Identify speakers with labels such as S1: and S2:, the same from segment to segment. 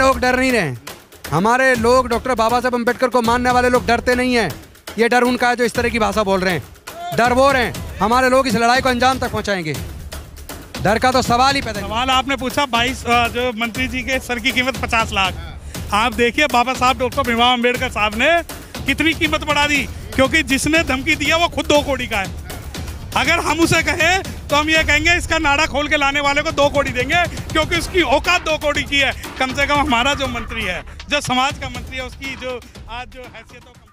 S1: लोग डर नहीं रहे हमारे लोग डॉक्टर बाबा साहब अम्बेडकर को मानने वाले लोग डरते नहीं हैं ये डर उनका है जो इस तरह की भाषा बोल रहे हैं डर वो रहे हमारे लोग इस लड़ाई को अंजाम तक पहुंचाएंगे
S2: डर का तो सवाल ही पैदा सवाल आपने पूछा बाईस जो मंत्री जी के सर की कीमत पचास लाख आप देखिए बाबा साहब डॉक्टर भीमा अम्बेडकर साहब ने कितनी कीमत बढ़ा दी क्योंकि जिसने धमकी दिया वो खुद दो कोड़ी का है अगर हम उसे कहें तो हम ये कहेंगे इसका नाड़ा खोल के लाने वाले को दो कोड़ी देंगे क्योंकि उसकी औकात दो कोड़ी की है कम से कम हमारा जो मंत्री है जो समाज का मंत्री है उसकी जो आज जो हैसियत हो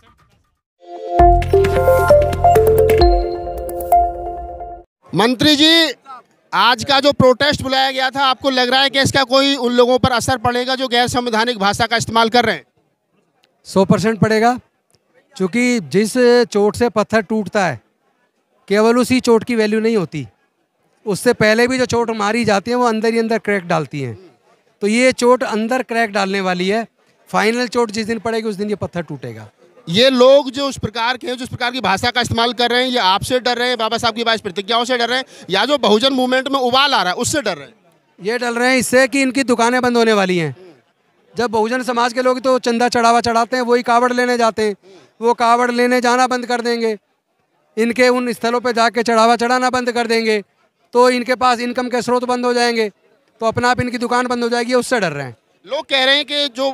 S3: मंत्री जी आज का जो प्रोटेस्ट बुलाया गया था आपको लग रहा है कि इसका कोई उन लोगों पर असर पड़ेगा जो गैर संवैधानिक भाषा का इस्तेमाल कर रहे हैं सौ परसेंट पड़ेगा क्योंकि
S1: जिस चोट से पत्थर टूटता है केवल उसी चोट की वैल्यू नहीं होती उससे पहले भी जो चोट मारी जाती है वो अंदर ही अंदर क्रैक डालती हैं तो ये चोट अंदर
S3: क्रैक डालने वाली है फाइनल चोट जिस दिन पड़ेगी उस दिन ये पत्थर टूटेगा ये लोग जो उस प्रकार के हैं जिस प्रकार की भाषा का इस्तेमाल कर रहे हैं ये आपसे डर रहे हैं बाबा साहब की बाईस प्रतिज्ञाओं से डर रहे हैं या जो बहुजन मूवमेंट में उबाल आ रहा है उससे डर रहे हैं
S1: ये डर रहे हैं इससे कि इनकी दुकानें बंद होने वाली हैं जब बहुजन समाज के लोग तो चंदा चढ़ावा चढ़ाते हैं वही कावड़ लेने जाते हैं वो कावड़ लेने जाना बंद कर देंगे इनके उन स्थलों पर जाके चढ़ावा चढ़ाना बंद कर देंगे तो इनके पास इनकम
S3: के स्रोत बंद हो जाएंगे तो अपना आप इनकी दुकान बंद हो जाएगी उससे डर रहे हैं लोग कह रहे हैं कि जो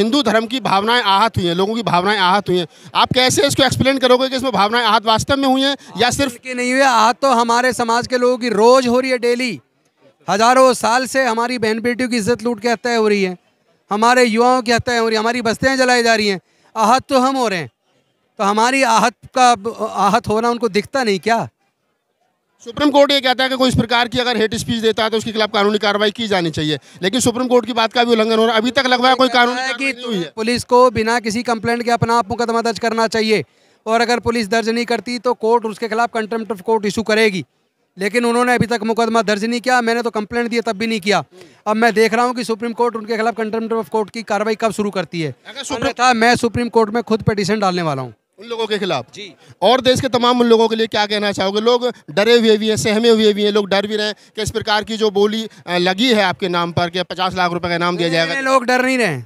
S3: हिंदू धर्म की भावनाएं आहत हुई हैं लोगों की भावनाएं आहत हुई हैं आप कैसे इसको एक्सप्लेन करोगे कि इसमें भावनाएं आहत वास्तव में हुई हैं या सिर्फ की नहीं हुई आहत तो हमारे समाज के लोगों
S1: की रोज़ हो रही है डेली हज़ारों साल से हमारी बहन बेटियों की इज्जत लूट के हत्याएँ हो रही है हमारे युवाओं की हत्याएँ हो रही है हमारी बस्तियाँ जलाई जा रही हैं आहत तो हम हो रहे हैं
S3: तो हमारी आहत का आहत होना उनको दिखता नहीं क्या सुप्रीम कोर्ट ये कहता है कि कोई इस प्रकार की अगर हेट स्पीच देता है तो उसके खिलाफ कानूनी कार्रवाई की जानी चाहिए लेकिन सुप्रीम कोर्ट की बात का भी उल्लंघन हो रहा है अभी तक लगवाया कोई कानून की पुलिस को बिना किसी कंप्लेंट के अपना आप मुकदमा दर्ज करना चाहिए
S1: और अगर पुलिस दर्ज नहीं करती तो कोर्ट उसके खिलाफ कंटेम्प्ट ऑफ कोर्ट इशू करेगी लेकिन उन्होंने अभी तक मुकदमा दर्ज नहीं किया मैंने तो कंप्लेंट दिया तब भी नहीं किया अब मैं देख रहा हूँ कि सुप्रीम कोर्ट उनके खिलाफ
S3: कंटेम्प्ट ऑफ कोर्ट की कार्रवाई कब शुरू करती है मैं सुप्रीम कोर्ट में खुद पटिशन डालने वाला हूँ उन लोगों के खिलाफ जी और देश के तमाम उन लोगों के लिए क्या कहना चाहोगे लोग डरे हुए भी हैं सहमे हुए भी हैं लोग डर भी रहे हैं कि इस प्रकार की जो बोली लगी है आपके नाम पर कि पचास लाख रुपए का इनाम दिया जाएगा लोग डर नहीं रहे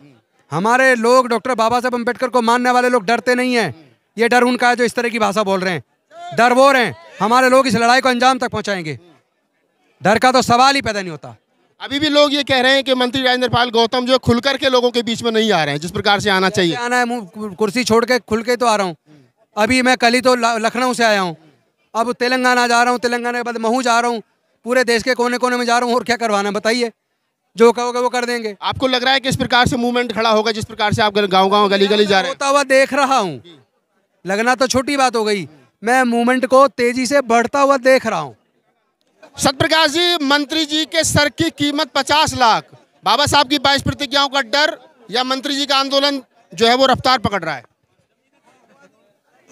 S3: हमारे लोग डॉक्टर बाबा साहब अम्बेडकर को मानने वाले लोग डरते नहीं है
S1: ये डर उनका है जो इस तरह की भाषा बोल रहे हैं डर वो रहे हैं हमारे लोग इस लड़ाई को अंजाम तक पहुँचाएंगे
S3: डर का तो सवाल ही पैदा नहीं होता अभी भी लोग ये कह रहे हैं कि मंत्री राजेंद्र पाल गौतम जो खुलकर के लोगों के बीच में नहीं आ रहे हैं जिस प्रकार से आना चाहिए आना है कुर्सी छोड़ के खुल के तो आ रहा हूँ
S1: अभी मैं कल ही तो लखनऊ से आया हूँ अब तेलंगाना जा रहा हूँ तेलंगाना के बाद महू जा रहा हूँ पूरे देश के कोने कोने में जा रहा हूँ और क्या करवाना है बताइए जो कहोगे वो कर देंगे आपको लग रहा है किस प्रकार से मूवमेंट खड़ा होगा जिस प्रकार से आप गाँव गाँव गली गली जा रहे होता हुआ देख रहा हूँ लगना तो छोटी बात हो गई मैं मूवमेंट को तेजी से बढ़ता हुआ देख रहा हूँ
S3: सतप्रकाश जी मंत्री जी के सर की कीमत पचास लाख बाबा साहब की बाईस प्रतिज्ञाओं
S2: का डर या मंत्री जी का आंदोलन जो है वो रफ्तार पकड़ रहा है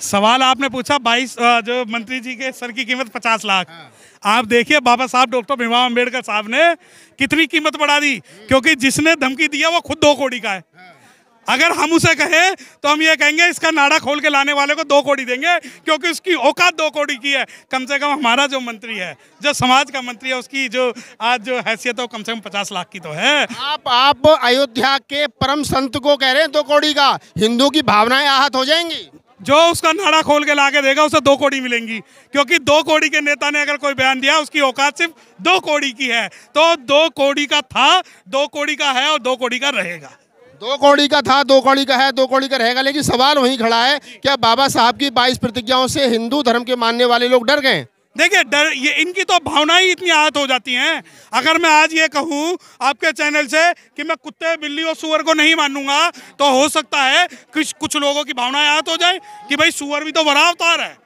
S2: सवाल आपने पूछा बाईस जो मंत्री जी के सर की कीमत पचास लाख हाँ। आप देखिए बाबा साहब डॉक्टर भीमा अम्बेडकर साहब ने कितनी कीमत बढ़ा दी क्योंकि जिसने धमकी दिया वो खुद दो कोड़ी का है हाँ। अगर हम उसे कहें तो हम ये कहेंगे इसका नाड़ा खोल के लाने वाले को दो कोड़ी देंगे क्योंकि उसकी औकात दो कोड़ी की है कम से कम हमारा जो मंत्री है जो समाज का मंत्री है उसकी जो आज जो हैसियत है कम से कम पचास लाख की तो है आप आप अयोध्या के परम संत को कह रहे हैं दो कोड़ी का हिंदू की भावनाएं आहत हो जाएंगी जो उसका नाड़ा खोल के ला के देगा उसे दो कोड़ी मिलेंगी क्योंकि दो कोड़ी के नेता ने अगर कोई बयान दिया उसकी औकात सिर्फ दो कोड़ी की है तो दो कोड़ी का था दो कोड़ी का है और दो कोड़ी का रहेगा
S3: दो कौड़ी का था दो कौड़ी का है दो कौड़ी का रहेगा लेकिन सवाल वहीं खड़ा है क्या बाबा साहब की बाईस प्रतिज्ञाओं से हिंदू धर्म के मानने वाले लोग डर गए देखिए
S2: डर ये इनकी तो भावना ही इतनी आहत हो जाती हैं अगर मैं आज ये कहूँ आपके चैनल से कि मैं कुत्ते बिल्ली और सुअर को नहीं मानूंगा तो हो सकता है कुछ कुछ लोगों की भावनाएं आहत हो जाए कि भाई सुअर भी तो बड़ा अवतार है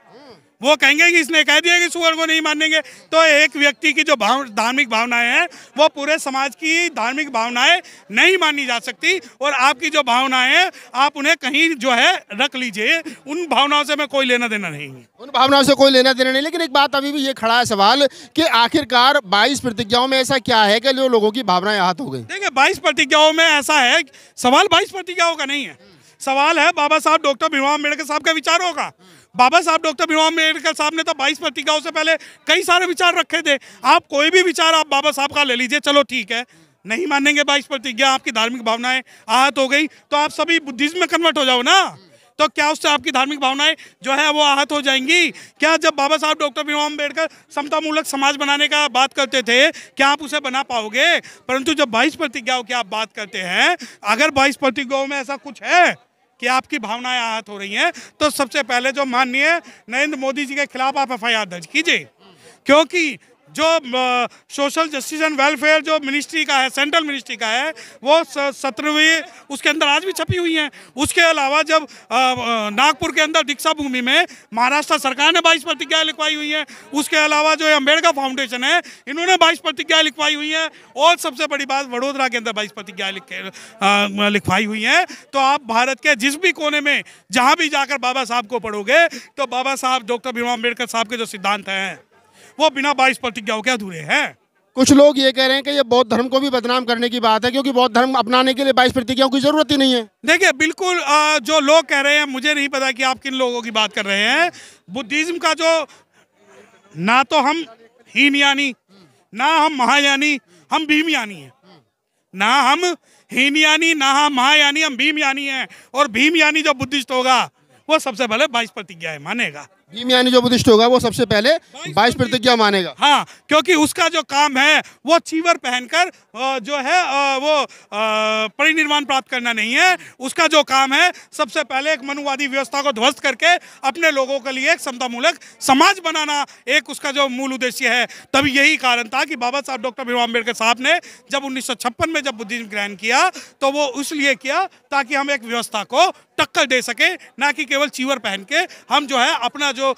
S2: वो कहेंगे कि इसने कह दिया कि सुअर को नहीं मानेंगे तो एक व्यक्ति की जो भाव धार्मिक भावनाएं हैं वो पूरे समाज की धार्मिक भावनाएं नहीं मानी जा सकती और आपकी जो भावनाएं हैं आप उन्हें कहीं जो है रख लीजिए उन भावनाओं से मैं कोई लेना देना नहीं
S3: उन भावनाओं से कोई लेना देना नहीं लेकिन एक बात अभी भी ये खड़ा है सवाल कि आखिरकार बाईस प्रतिज्ञाओं में ऐसा क्या है कि लोगों की भावनाएं आहत हो गई
S2: देखिए बाईस प्रतिज्ञाओं में ऐसा है सवाल बाईस प्रतिज्ञाओं का नहीं है सवाल है बाबा साहब डॉक्टर भीमराव अम्बेडकर साहब के विचारों का बाबा साहब डॉक्टर भीमराव अम्बेडकर साहब ने तो बाईस पत्रिकाओं से पहले कई सारे विचार रखे थे आप कोई भी विचार आप बाबा साहब का ले लीजिए चलो ठीक है नहीं मानेंगे बाईस प्रतिज्ञा आपकी धार्मिक भावनाएं आहत हो गई तो आप सभी बुद्धिज्म में कन्वर्ट हो जाओ ना तो क्या उससे आपकी धार्मिक भावनाएं जो है वो आहत हो जाएंगी क्या जब बाबा साहब डॉक्टर भीमराव अम्बेडकर समतामूलक समाज बनाने का बात करते थे क्या आप उसे बना पाओगे परंतु जब बाईस प्रतिज्ञाओं की आप बात करते हैं अगर बाईस प्रतिज्ञाओं में ऐसा कुछ है कि आपकी भावनाएं आहत हो रही हैं तो सबसे पहले जो माननीय नरेंद्र मोदी जी के खिलाफ आप एफ दर्ज कीजिए क्योंकि जो सोशल जस्टिस एंड वेलफेयर जो मिनिस्ट्री का है सेंट्रल मिनिस्ट्री का है वो सत्रहवीं उसके अंदर आज भी छपी हुई हैं उसके अलावा जब नागपुर के अंदर दीक्षा भूमि में महाराष्ट्र सरकार ने बाईस प्रतिज्ञाएँ लिखवाई हुई हैं उसके अलावा जो अम्बेडकर फाउंडेशन है इन्होंने बाईस प्रतिज्ञाएँ लिखवाई हुई हैं और सबसे बड़ी बात वडोदरा के अंदर बाईस प्रतिज्ञाएँ लिखवाई हुई हैं तो आप भारत के जिस भी कोने में जहाँ भी जाकर बाबा साहब को पढ़ोगे तो बाबा साहब डॉक्टर भीमा अम्बेडकर साहब के जो सिद्धांत हैं वो बिना बाईस प्रतिज्ञा के अधूरे हैं
S3: कुछ लोग ये कह रहे हैं कि ये बौद्ध धर्म को भी बदनाम करने की बात है क्योंकि बौद्ध धर्म अपनाने के लिए बाईस प्रतिज्ञाओं की जरूरत ही नहीं है
S2: देखिए बिल्कुल जो लोग कह रहे हैं मुझे नहीं पता कि आप किन लोगों की बात कर रहे हैं बुद्धिज्म का जो ना तो हम हीन यानी ना हम महायानी हम भीम यानी है ना हम हीन यानी ना हम महायानी हम भीम यानी है और भीम यानी जो बुद्धिस्ट होगा वो सबसे पहले बाईस प्रतिज्ञाएं मानेगा
S3: भीम यानी जो बुद्धिस्ट होगा वो सबसे पहले बाईस प्रतिज्ञा मानेगा
S2: हाँ क्योंकि उसका जो काम है वो चीवर पहनकर जो है वो परिनिर्वाण प्राप्त करना नहीं है उसका जो काम है सबसे पहले एक मनुवादी व्यवस्था को ध्वस्त करके अपने लोगों के लिए एक समतामूलक समाज बनाना एक उसका जो मूल उद्देश्य है तभी यही कारण था कि बाबा साहब डॉक्टर भीम अम्बेडकर साहब ने जब उन्नीस में जब बुद्धिज्म ग्रहण किया तो वो इसलिए किया ताकि हम एक व्यवस्था को टक्कर दे सके ना कि केवल चीवर पहन के हम जो है अपना जो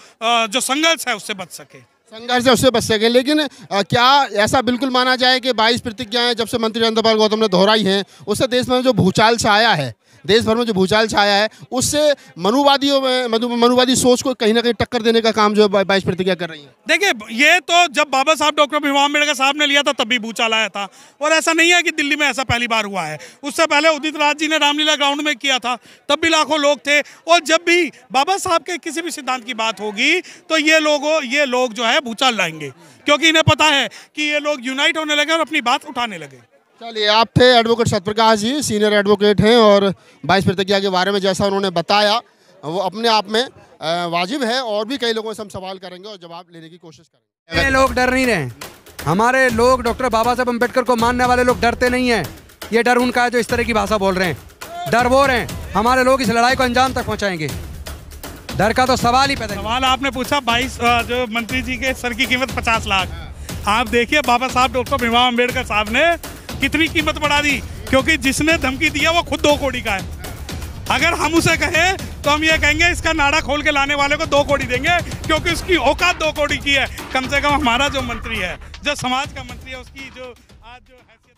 S2: जो संघर्ष है उससे बच सके
S3: संघर्ष है उससे बच सके लेकिन आ, क्या ऐसा बिल्कुल माना जाए कि 22 प्रतिज्ञाएं जब से मंत्री चंद्रपाल गौतम ने दोहराई हैं उससे देश में जो भूचाल छाया है देश भर में जो भूचाल छाया है उससे मनुवादियों में मनुवादी सोच को कहीं ना कहीं टक्कर देने का काम जो है बाईस प्रतिज्ञा कर रही है
S2: देखिए ये तो जब बाबा साहब डॉक्टर भीमा अम्बेडकर साहब ने लिया था तब भी भूचाल आया था और ऐसा नहीं है कि दिल्ली में ऐसा पहली बार हुआ है उससे पहले उदित राज जी ने रामलीला ग्राउंड में किया था तब भी लाखों लोग थे और जब भी बाबा साहब के किसी भी सिद्धांत की बात होगी तो ये लोग ये लोग जो है भूचाल लाएंगे क्योंकि इन्हें पता है कि ये लोग यूनाइट होने लगे और अपनी बात उठाने लगे
S3: चलिए आप थे advocate Satprakash ji senior advocate हैं और बाईस प्रतिज्ञा के बारे में जैसा उन्होंने बताया वो अपने आप में वाजिब है और भी कई लोगों से हम सवाल करेंगे और जवाब लेने की कोशिश करेंगे लोग डर नहीं रहे
S1: हमारे लोग डॉक्टर बाबा साहब अम्बेडकर को मानने वाले लोग डरते नहीं हैं ये डर उनका है जो इस तरह की भाषा बोल रहे हैं डर वो रहे हैं हमारे लोग इस लड़ाई को अंजाम तक पहुँचाएंगे
S2: डर का तो सवाल ही पैदा सवाल आपने पूछा बाईस जो मंत्री जी के सर की कीमत पचास लाख आप देखिए बाबा साहब डॉक्टर भीमा अम्बेडकर साहब ने कितनी कीमत बढ़ा दी क्योंकि जिसने धमकी दिया वो खुद दो कोड़ी का है अगर हम उसे कहें तो हम ये कहेंगे इसका नाड़ा खोल के लाने वाले को दो कोड़ी देंगे क्योंकि उसकी औकात दो कोड़ी की है कम से कम हमारा जो मंत्री है जो समाज का मंत्री है उसकी जो आज जो हैसियत